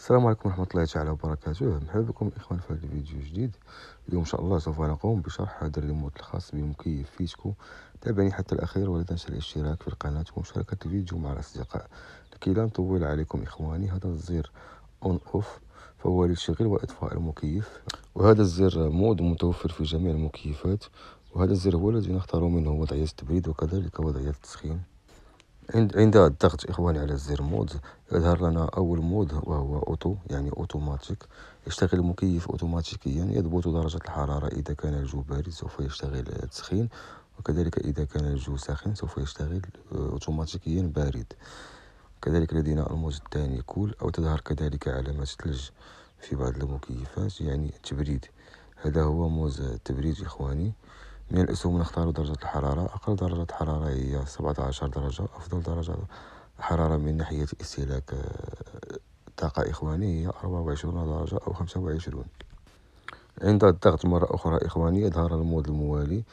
السلام عليكم ورحمة الله تعالى وبركاته مرحبا بكم إخوان في هذا الفيديو الجديد اليوم إن شاء الله سوف نقوم بشرح هذا الريموت الخاص بمكيف فيسكو تابعني حتى الأخير ولا تنسى الاشتراك في القناة ومشاركة الفيديو مع الأصدقاء لكي لا نطول عليكم إخواني هذا الزر أون أوف فهو للشغل وإطفاء المكيف وهذا الزر مود متوفر في جميع المكيفات وهذا الزر هو الذي نختار منه وضعية التبريد وكذلك وضعية التسخين عند عند الضغط إخواني على زر مود يظهر لنا أول مود وهو أوتو يعني أوتوماتيك يشتغل المكيف أوتوماتيكيا يضبط درجة الحرارة إذا كان الجو بارد سوف يشتغل تسخين وكذلك إذا كان الجو ساخن سوف يشتغل آه، أوتوماتيكيا بارد كذلك لدينا المود الثاني كول أو تظهر كذلك علامة ثلج في بعض المكيفات يعني التبريد هذا هو موز التبريد إخواني من الأسهم نختار درجة الحرارة أقل درجة حرارة هي سبعة عشر درجة أفضل درجة حرارة من ناحية استهلاك الطاقة آه، إخواني هي أربعة وعشرون درجة أو خمسة وعشرون عند الضغط مرة أخرى إخواني يظهر المود الموالي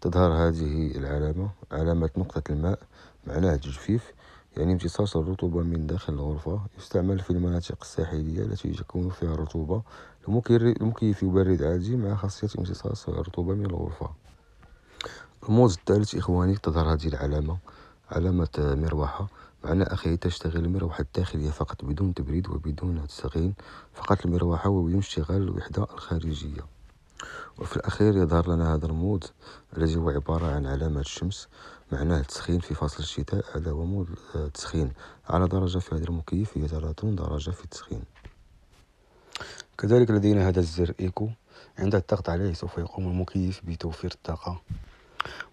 تظهر هذه العلامة علامة نقطة الماء معناه تجفيف يعني امتصاص الرطوبة من داخل الغرفة يستعمل في المناطق الساحلية التي تكون فيها رطوبة المكيف يبرد عادي مع خاصية امتصاص الرطوبة من الغرفة الموز الثالث إخواني تظهر هذه العلامة علامة مروحة معنى أخي تشتغل المروحة الداخلية فقط بدون تبريد وبدون تسخين فقط المروحة وبدون اشتغال الوحدة الخارجية وفي الأخير يظهر لنا هذا الموز الذي هو عبارة عن علامة الشمس معناه التسخين في فصل الشتاء هذا هو مود التسخين آه، على درجة في هذا المكيف هي 30 درجة في التسخين كذلك لدينا هذا الزر إيكو عند الضغط عليه سوف يقوم المكيف بتوفير الطاقة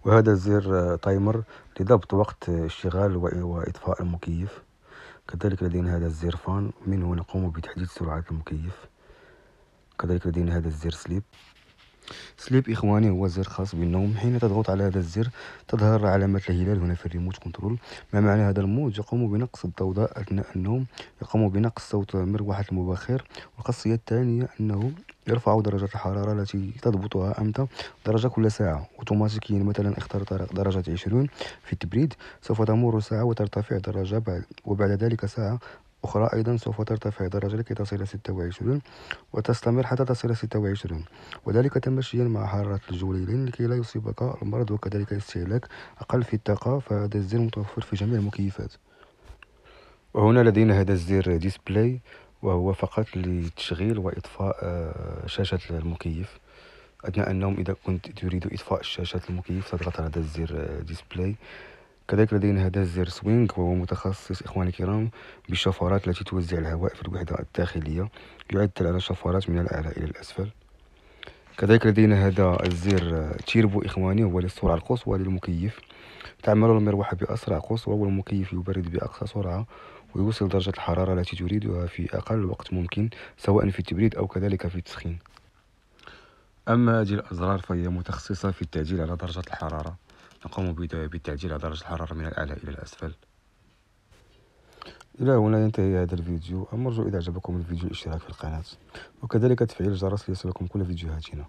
وهذا زر تايمر لضبط وقت اشتغال وإطفاء المكيف كذلك لدينا هذا الزر فان منه نقوم بتحديد سرعة المكيف كذلك لدينا هذا الزر سليب سليب إخواني هو زر خاص بالنوم حين تضغط على هذا الزر تظهر علامة الهلال هنا في الريموت كنترول ما معنى هذا المود يقوم بنقص الضوضاء أثناء النوم يقوم بنقص صوت مروحة المباخر والخاصية الثانية أنه يرفع درجة الحرارة التي تضبطها أنت درجة كل ساعة أوتوماتيكيا مثلا اخترت درجة 20 في التبريد سوف تمر ساعة وترتفع درجة بعد وبعد ذلك ساعة أخرى أيضا سوف ترتفع درجة لكي تصل إلى 26 وتستمر حتى تصل إلى 26 وذلك تمشيا مع حرارة الجوليلين لكي لا يصيبك المرض وكذلك استهلاك أقل في الطاقة فهذا الزر متوفر في جميع المكيفات وهنا لدينا هذا الزر ديسبلاي وهو فقط لتشغيل وإطفاء آه، شاشة المكيف أثناء النوم إذا كنت تريد إطفاء شاشة المكيف تضغط على هذا الزر ديسبلاي آه، كذلك لدينا هذا الزر سوينغ وهو متخصص إخواني الكرام بالشفرات التي توزع الهواء في الوحدة الداخلية يعد على شفرات من الأعلى إلى الأسفل كذلك لدينا هذا الزر تيربو إخواني هو للسرعة القصوى للمكيف تعمل المروحة بأسرع قصوى والمكيف يبرد بأقصى سرعة ويوصل درجة الحرارة التي تريدها في أقل وقت ممكن سواء في التبريد أو كذلك في التسخين أما هذه الأزرار فهي متخصصة في التعديل على درجة الحرارة نقوم بالتعديل على درجة الحرارة من الأعلى إلى الأسفل إلى هنا ينتهي هذا الفيديو أرجو إذا أعجبكم الفيديو الاشتراك في القناة وكذلك تفعيل الجرس ليصلكم كل فيديوهاتنا